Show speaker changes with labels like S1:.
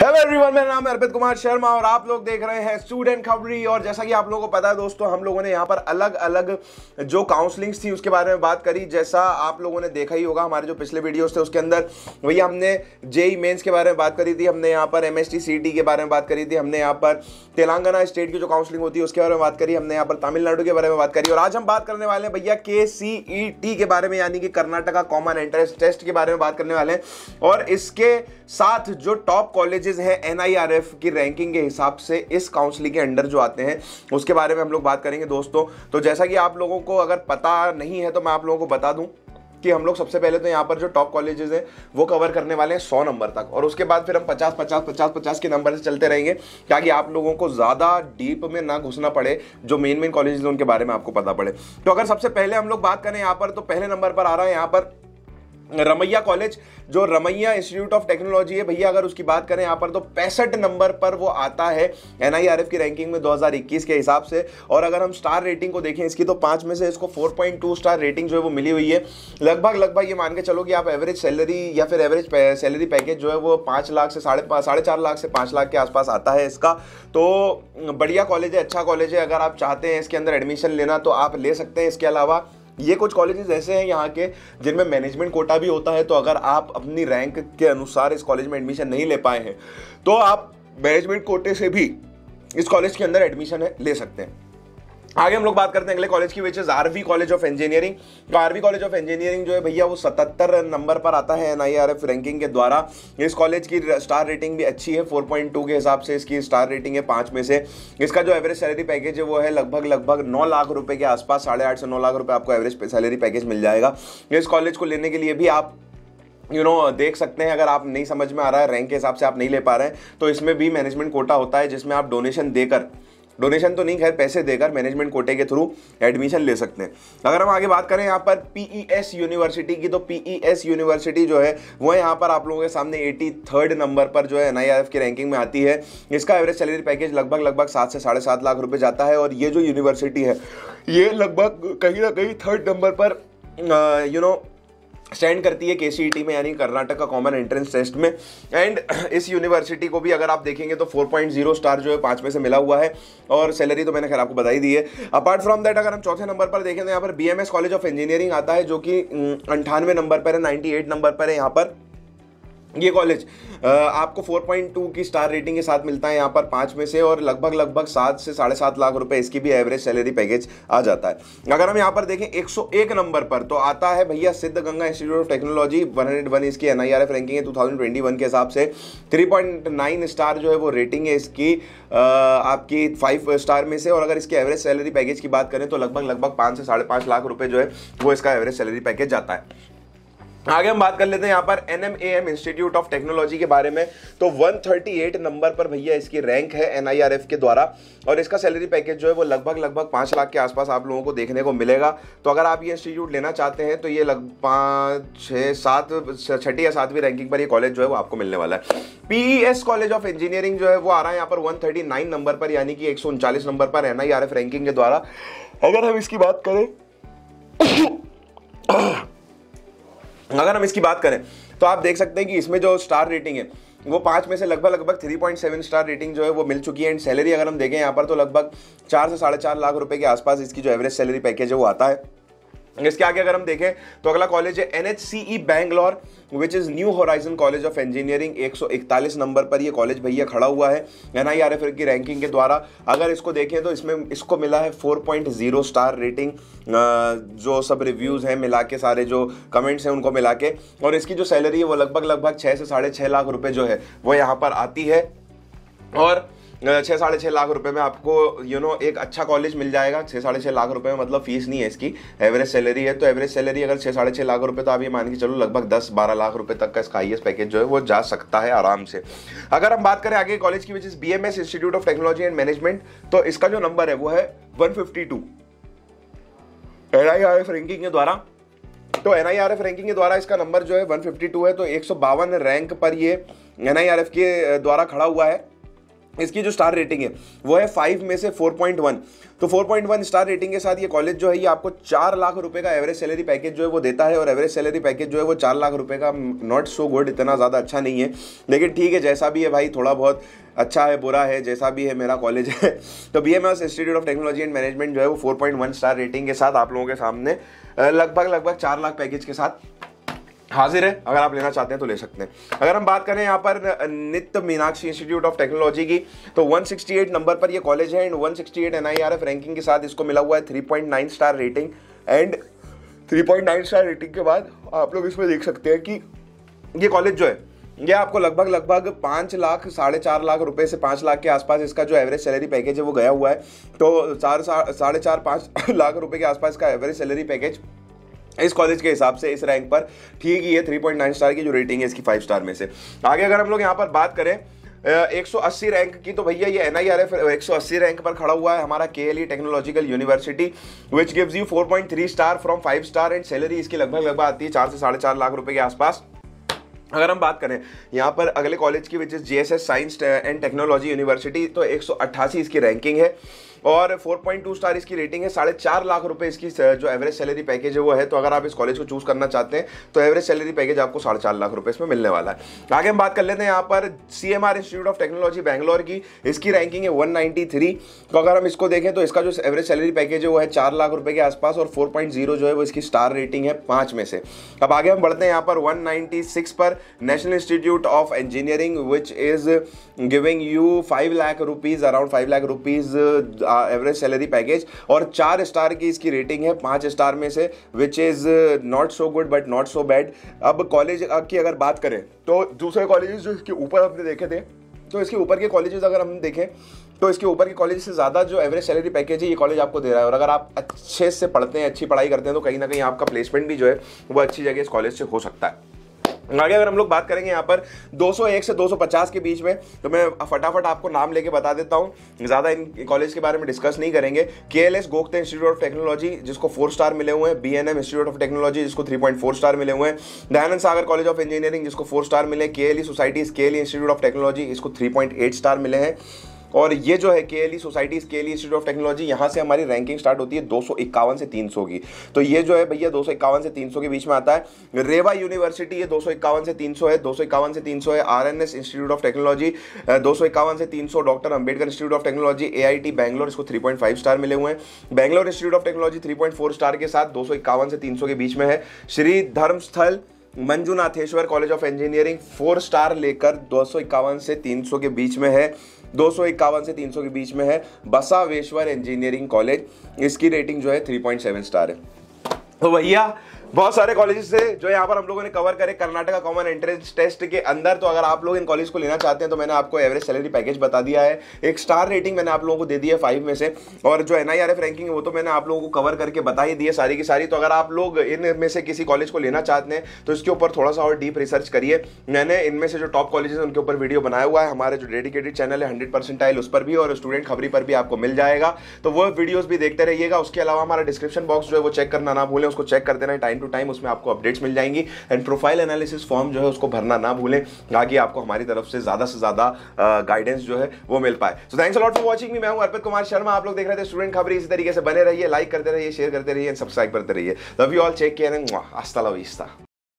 S1: Hello everyone मेरा नाम है अर्पित कुमार शर्मा और आप लोग देख रहे हैं स्टूडेंट खबरी और जैसा कि आप लोगों को पता है दोस्तों हम लोगों ने यहाँ पर अलग अलग जो काउंसलिंग्स थी उसके बारे में बात करी जैसा आप लोगों ने देखा ही होगा हमारे जो पिछले वीडियोस थे उसके अंदर वही हमने जेई मेन्स e के बारे में बात करी थी हमने यहाँ पर एम एस के बारे में बात करी थी हमने यहाँ पर तेलंगाना स्टेट की जो काउंसलिंग होती है उसके बारे में बात करी हमने यहाँ पर तमिलनाडु के बारे में बात करी और आज हम बात करने वाले हैं भैया के e के बारे में यानी कि कर्नाटका कॉमन एंट्रेंस टेस्ट के बारे में बात करने वाले हैं और इसके साथ जो टॉप कॉलेज कॉलेजेस हैं एन की रैंकिंग के हिसाब से इस काउंसलिंग के अंडर जो आते हैं उसके बारे में हम लोग बात करेंगे दोस्तों तो जैसा कि आप लोगों को अगर पता नहीं है तो मैं आप लोगों को बता दूं कि हम लोग सबसे पहले तो यहाँ पर जो टॉप कॉलेजेस हैं वो कवर करने वाले हैं सौ नंबर तक और उसके बाद फिर हम पचास पचास पचास पचास के नंबर से चलते रहेंगे ताकि आप लोगों को ज़्यादा डीप में ना घुसना पड़े जो मेन मेन कॉलेजेस हैं उनके बारे में आपको पता पड़े तो अगर सबसे पहले हम लोग बात करें यहाँ पर तो पहले नंबर पर आ रहा है यहाँ पर रमैया कॉलेज जो रमैया इंस्टीट्यूट ऑफ टेक्नोलॉजी है भैया अगर उसकी बात करें यहाँ पर तो पैंसठ नंबर पर वो आता है एन की रैंकिंग में 2021 के हिसाब से और अगर हम स्टार रेटिंग को देखें इसकी तो पाँच में से इसको 4.2 स्टार रेटिंग जो है वो मिली हुई है लगभग लगभग ये मान के चलो कि आप एवरेज सैलरी या फिर एवरेज सैलरी पैकेज जो है वो पाँच लाख से साढ़े साढ़े चार लाख से पाँच लाख के आसपास आता है इसका तो बढ़िया कॉलेज है अच्छा कॉलेज है अगर आप चाहते हैं इसके अंदर एडमिशन लेना तो आप ले सकते हैं इसके अलावा ये कुछ कॉलेजेस ऐसे हैं यहाँ के जिनमें मैनेजमेंट कोटा भी होता है तो अगर आप अपनी रैंक के अनुसार इस कॉलेज में एडमिशन नहीं ले पाए हैं तो आप मैनेजमेंट कोटे से भी इस कॉलेज के अंदर एडमिशन ले सकते हैं आगे हम लोग बात करते हैं अगले कॉलेज की which R V college of engineering तो आरवी कॉलेज ऑफ इंजीनियरिंग जो है भैया वो 77 नंबर पर आता है एनआईआरएफ रैंकिंग के द्वारा इस कॉलेज की स्टार रेटिंग भी अच्छी है 4.2 के हिसाब से इसकी स्टार रेटिंग है पाँच में से इसका जो एवरेज सैलरी पैकेज है वो है लगभग लगभग नौ लाख रुपये के आसपास साढ़े आठ से नौ लाख रुपये आपको एवरेज सैलरी पैकेज मिल जाएगा इस कॉलेज को लेने के लिए भी आप यू you नो know, देख सकते हैं अगर आप नहीं समझ में आ रहा है रैंक के हिसाब से आप नहीं ले पा रहे हैं तो इसमें भी मैनेजमेंट कोटा होता है जिसमें आप डोनेशन देकर डोनेशन तो नहीं खैर पैसे देकर मैनेजमेंट कोटे के थ्रू एडमिशन ले सकते हैं अगर हम आगे बात करें यहाँ पर पी यूनिवर्सिटी e की तो पी यूनिवर्सिटी e जो है वो यहाँ पर आप लोगों के सामने एटी थर्ड नंबर पर जो है एन की रैंकिंग में आती है इसका एवरेज सैलरी पैकेज लगभग लगभग सात से साढ़े सात लाख रुपये जाता है और ये जो यूनिवर्सिटी है ये लगभग कहीं ना कहीं थर्ड नंबर पर यू नो स्टैंड करती है के में यानी कर्नाटक का कॉमन एंट्रेंस टेस्ट में एंड इस यूनिवर्सिटी को भी अगर आप देखेंगे तो 4.0 स्टार जो है पाँच में से मिला हुआ है और सैलरी तो मैंने खैर आपको बताई दी है अपार्ट फ्रॉम दैट अगर हम चौथे नंबर पर देखें तो यहाँ पर बी कॉलेज ऑफ इंजीनियरिंग आता है जो कि अंठानवे नंबर पर है नाइन्टी नंबर पर है यहाँ पर ये कॉलेज आपको 4.2 की स्टार रेटिंग के साथ मिलता है यहाँ पर पाँच में से और लगभग लगभग सात से साढ़े सात लाख रुपए इसकी भी एवरेज सैलरी पैकेज आ जाता है अगर हम यहाँ पर देखें 101 नंबर पर तो आता है भैया सिद्ध गंगा इंस्टीट्यूट ऑफ टेक्नोलॉजी 101 इसकी एन रैंकिंग है टू के हिसाब से थ्री स्टार जो है वो रेटिंग है इसकी आपकी फाइव स्टार में से और अगर इसकी एवरेज सैलरी पैकेज की बात करें तो लगभग लगभग पाँच से साढ़े लाख रुपये जो है वो इसका एवरेज सैलरी पैकेज जाता है हाँ। आगे हम बात कर लेते हैं यहाँ पर N M A M institute of Technology के बारे में तो 138 नंबर पर भैया इसकी रैंक है एन के द्वारा और इसका सैलरी पैकेज जो है वो लगभग लगभग पाँच लाख के आसपास आप लोगों को देखने को मिलेगा तो अगर आप ये इंस्टीट्यूट लेना चाहते हैं तो ये लग पाँच छः सात छठी या सातवीं रैंकिंग पर ये कॉलेज जो है वो आपको मिलने वाला है पी कॉलेज ऑफ इंजीनियरिंग जो है वो आ रहा है यहाँ पर वन नंबर पर यानी कि एक नंबर पर एन रैंकिंग के द्वारा अगर हम इसकी बात करें अगर हम इसकी बात करें तो आप देख सकते हैं कि इसमें जो स्टार रेटिंग है वो पाँच में से लगभग लगभग three point seven star rating जो है वो मिल चुकी है एंड सैलरी अगर हम देखें यहाँ पर तो लगभग चार से साढ़े चार लाख रुपए के आसपास इसकी जो एवरेज सैलरी पैकेज है वो आता है इसके आगे अगर हम देखें तो अगला कॉलेज है N H C E Bangalore which is New Horizon College of Engineering 141 number पर ये कॉलेज भैया खड़ा हुआ है एन आई आर एफ की रैंकिंग के द्वारा अगर इसको देखें तो इसमें इसको मिला है 4.0 स्टार रेटिंग जो सब रिव्यूज़ हैं मिला के सारे जो कमेंट्स हैं उनको मिला के और इसकी जो सैलरी है वो लगभग लगभग छः से साढ़े छः लाख रुपये जो है वो यहाँ पर आती है और छः साढ़े छः लाख रुपए में आपको यू you नो know, एक अच्छा कॉलेज मिल जाएगा छः साढ़े छः लाख रुपए में मतलब फीस नहीं है इसकी एवरेज सैलरी है तो एवरेज सैलरी अगर छः साढ़े छः लाख रुपए तो आप ये मान के चलो लगभग दस बारह लाख रुपए तक का इसका हाइएस्ट पैकेज जो है वो जा सकता है आराम से अगर हम बात करें आगे कॉलेज की which is B Institute of Technology and Management तो इसका जो नंबर है वो है वन फिफ्टी टू रैंकिंग के द्वारा तो एन रैंकिंग के द्वारा इसका नंबर जो है 152 है तो एक रैंक पर ये एन के द्वारा खड़ा हुआ है इसकी जो स्टार रेटिंग है वो है फाइव में से फोर पॉइंट वन तो four point one star rating के साथ ये कॉलेज जो है ये आपको चार लाख रुपए का एवरेज सैलरी पैकेज जो है वो देता है और एवरेज सैलरी पैकेज जो है वो चार लाख रुपए का नॉट सो गुड इतना ज़्यादा अच्छा नहीं है लेकिन ठीक है जैसा भी है भाई थोड़ा बहुत अच्छा है बुरा है जैसा भी है मेरा कॉलेज है तो B M S Institute of Technology and Management जो है वो four point one star rating के साथ आप लोगों के सामने लगभग लगभग चार लाख पैकेज के साथ हाजिर है अगर आप लेना चाहते हैं तो ले सकते हैं अगर हम बात करें यहाँ पर नित्य मीनाक्षी इंस्टीट्यूट ऑफ टेक्नोलॉजी की तो 168 नंबर पर ये कॉलेज है एंड 168 एनआईआरएफ रैंकिंग के साथ इसको मिला हुआ है 3.9 star rating and 3.9 star rating के बाद आप लोग इसमें देख सकते हैं कि ये कॉलेज जो है ये आपको लगभग लगभग पाँच लाख साढ़े चार लाख रुपए से पाँच लाख के आसपास इसका जो एवरेज सैलरी पैकेज है वो गया हुआ है तो चार साढ़े चार पाँच लाख रुपए के आसपास का एवरेज सैलरी पैकेज इस कॉलेज के हिसाब से इस रैंक पर ठीक ही है नाइन स्टार की जो रेटिंग है इसकी फाइव स्टार में से आगे अगर हम लोग यहाँ पर बात करें अस्सी रैंक की तो भैया ये एन आई आर एफ एक रैंक पर खड़ा हुआ है हमारा K L E Technological University which gives you four point three star from five star and salary इसकी लगभग लगभग आती है चार से साढ़े चार लाख रुपए के आसपास अगर हम बात करें यहाँ पर अगले कॉलेज की which is J S S Science and Technology University तो अट्ठासी इसकी रैंकिंग है और 4.2 स्टार इसकी रेटिंग है साढ़े चार लाख रुपए इसकी जो एवरेज सैलरी पैकेज है वो है तो अगर आप इस कॉलेज को चूज करना चाहते हैं तो एवरेज सैलरी पैकेज आपको साढ़े चार लाख रुपए इसमें मिलने वाला है आगे हम बात कर लेते हैं यहाँ पर C Institute of Technology Bangalore की इसकी रैंकिंग है वन तो अगर हम इसको देखें तो इसका जो एवरेज सैलरी पैकेज है वो है चार लाख रुपए के आसपास और फोर जो है वो इसकी स्टार रेटिंग है पाँच में से अब आगे हम बढ़ते हैं यहाँ पर वन पर National Institute of Engineering which is giving you five lakh rupees around five lakh rupees average salary package और चार स्टार की इसकी रेटिंग है पाँच स्टार में से which is not so good but not so bad अब कॉलेज की अगर बात करें तो दूसरे कॉलेज जो इसके ऊपर हमने देखे थे तो इसके ऊपर के कॉलेजेस अगर हम देखें तो इसके ऊपर के कॉलेज से ज़्यादा जो एवरेज सैलरी पैकेज है ये कॉलेज आपको दे रहा है और अगर आप अच्छे से पढ़ते हैं अच्छी पढ़ाई करते हैं तो कहीं ना कहीं आपका प्लेसमेंट भी जो है वो अच्छी जगह इस कॉलेज से हो सकता है आगे अगर हम लोग बात करेंगे यहाँ पर 201 से 250 के बीच में तो मैं फटाफट आपको नाम लेके बता देता हूँ ज़्यादा इन कॉलेज के बारे में डिस्कस नहीं करेंगे K L S Gogte institute of technology जिसको फोर स्टार मिले हुए हैं B N M institute of technology जिसको थ्री पॉइंट फोर स्टार मिले हुए हैं Dayananda Sagar college of engineering जिसको फोर स्टार मिले K L E society K L institute of technology इसको थ्री पॉइंट एट स्टार मिले हैं और ये जो है K L E society K L institute of technology यहाँ से हमारी रैंकिंग स्टार्ट होती है दो से तीन की तो ये जो है भैया दो से तीन के बीच में आता है रेवा यूनिवर्सिटी ये दो से तीन है दो से तीन है आर इंस्टीट्यूट ऑफ टेक्नोलॉजी दो से तीन doctor Ambedkar Institute of Technology A I Bangalore इसको फाइव स्टार मिले हुए हैं Bangalore Institute of Technology 3.4 star के साथ दो से सौ के बीच में है Shri Dharmasthala Manjunatheshwara College of Engineering four star लेकर दो से 300 के बीच में है दो से 300 के बीच में है बसावेश्वर इंजीनियरिंग कॉलेज इसकी रेटिंग जो है 3.7 स्टार है तो भैया बहुत सारे कॉलेजेस से जो यहाँ पर हम लोगों ने कवर करे कर्नाटका कॉमन एंट्रेंस टेस्ट के अंदर तो अगर आप लोग इन कॉलेज को लेना चाहते हैं तो मैंने आपको एवरेज सैलरी पैकेज बता दिया है एक स्टार रेटिंग मैंने आप लोगों को दे दी है फाइव में से और जो एन आई एफ रैंकिंग है वो तो मैंने आप लोगों को कवर करके बता ही दी है सारी की सारी तो अगर आप लोग इन में से किसी कॉलेज को लेना चाहते हैं तो इसके ऊपर थोड़ा सा और डीप रिसर्च करिए मैंने इनमें से जो टॉप कॉलेज है उनके ऊपर वीडियो बनाया हुआ है हमारे जो डेडिकेटेड चैनल है हंड्रेड परसेंट उस पर भी और स्टूडेंट खबरी पर भी आपको मिल जाएगा तो वो वीडियोज भी देखते रहिएगा उसके अलावा हमारा डिस्क्रिप्शन बॉक्स जो है वो चेक करना ना भूलें उसको चेक कर देना टाइम टाइम टू टाइम उसमें आपको अपडेट्स मिल जाएंगी एंड प्रोफाइल एनालिसिस फॉर्म जो है उसको भरना ना भूलें ताकि आपको हमारी तरफ से ज़्यादा से ज़्यादा गाइडेंस जो है वो मिल पाए so thanks lot for watching मैं हूं अर्पित कुमार शर्मा आप लोग देख रहे थे स्टूडेंट खबर इसी तरीके से बने रहिए लाइक करते रहिए शेयर करते रहिए एंड सब्सक्राइब करते रहिए लव यू ऑल चेक किया